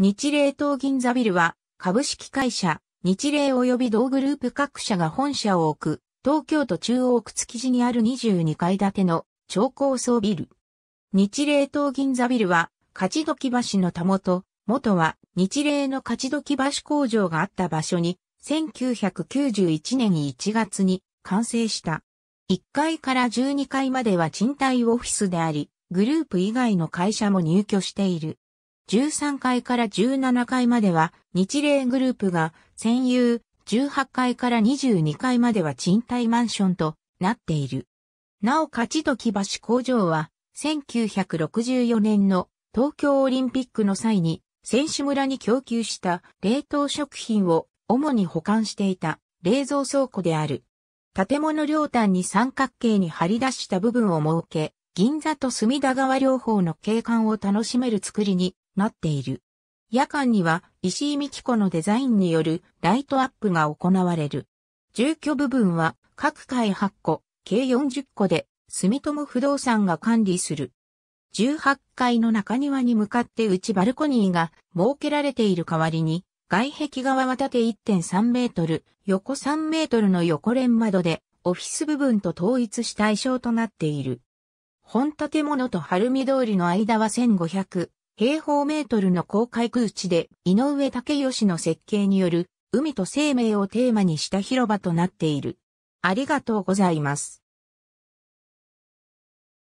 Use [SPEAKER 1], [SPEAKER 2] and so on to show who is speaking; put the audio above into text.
[SPEAKER 1] 日霊東銀座ビルは、株式会社、日霊及び同グループ各社が本社を置く、東京都中央区築地にある22階建ての超高層ビル。日霊東銀座ビルは、勝時橋のたもと、元は日霊の勝時橋工場があった場所に、1991年1月に完成した。1階から12階までは賃貸オフィスであり、グループ以外の会社も入居している。13階から17階までは日霊グループが占有、18階から22階までは賃貸マンションとなっている。なお勝時橋工場は1964年の東京オリンピックの際に選手村に供給した冷凍食品を主に保管していた冷蔵倉庫である。建物両端に三角形に張り出した部分を設け、銀座と隅田川両方の景観を楽しめる作りになっている。夜間には石井美紀子のデザインによるライトアップが行われる。住居部分は各階8個、計40個で住友不動産が管理する。18階の中庭に向かって内バルコニーが設けられている代わりに、外壁側は縦1.3メートル、横3メートルの横連窓で、オフィス部分と統一した対象となっている。本建物と晴海通りの間は1500平方メートルの公開空地で井上武義の設計による海と生命をテーマにした広場となっている。ありがとうございます。